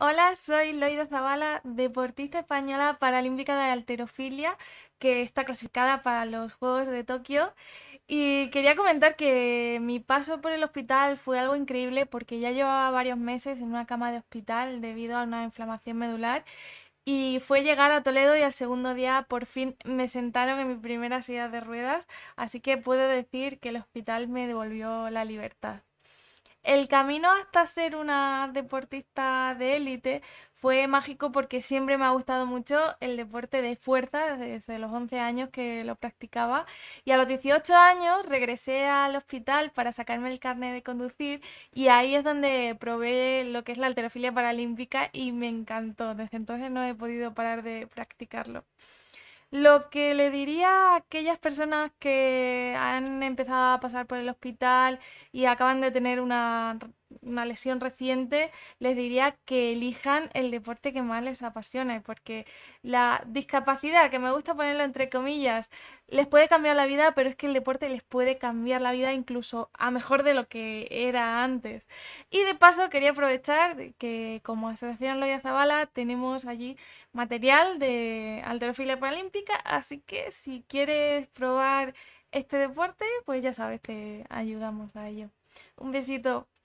Hola, soy Loida Zavala, deportista española paralímpica de alterofilia, que está clasificada para los Juegos de Tokio. Y quería comentar que mi paso por el hospital fue algo increíble porque ya llevaba varios meses en una cama de hospital debido a una inflamación medular. Y fue llegar a Toledo y al segundo día por fin me sentaron en mi primera silla de ruedas, así que puedo decir que el hospital me devolvió la libertad el camino hasta ser una deportista de élite fue mágico porque siempre me ha gustado mucho el deporte de fuerza desde los 11 años que lo practicaba y a los 18 años regresé al hospital para sacarme el carnet de conducir y ahí es donde probé lo que es la alterofilia paralímpica y me encantó. Desde entonces no he podido parar de practicarlo. Lo que le diría a aquellas personas que han empezado a pasar por el hospital y acaban de tener una una lesión reciente, les diría que elijan el deporte que más les apasiona, porque la discapacidad, que me gusta ponerlo entre comillas, les puede cambiar la vida, pero es que el deporte les puede cambiar la vida incluso a mejor de lo que era antes. Y de paso quería aprovechar que como Asociación Loya Zabala, tenemos allí material de alterofilia paralímpica, así que si quieres probar este deporte, pues ya sabes, te ayudamos a ello. Un besito.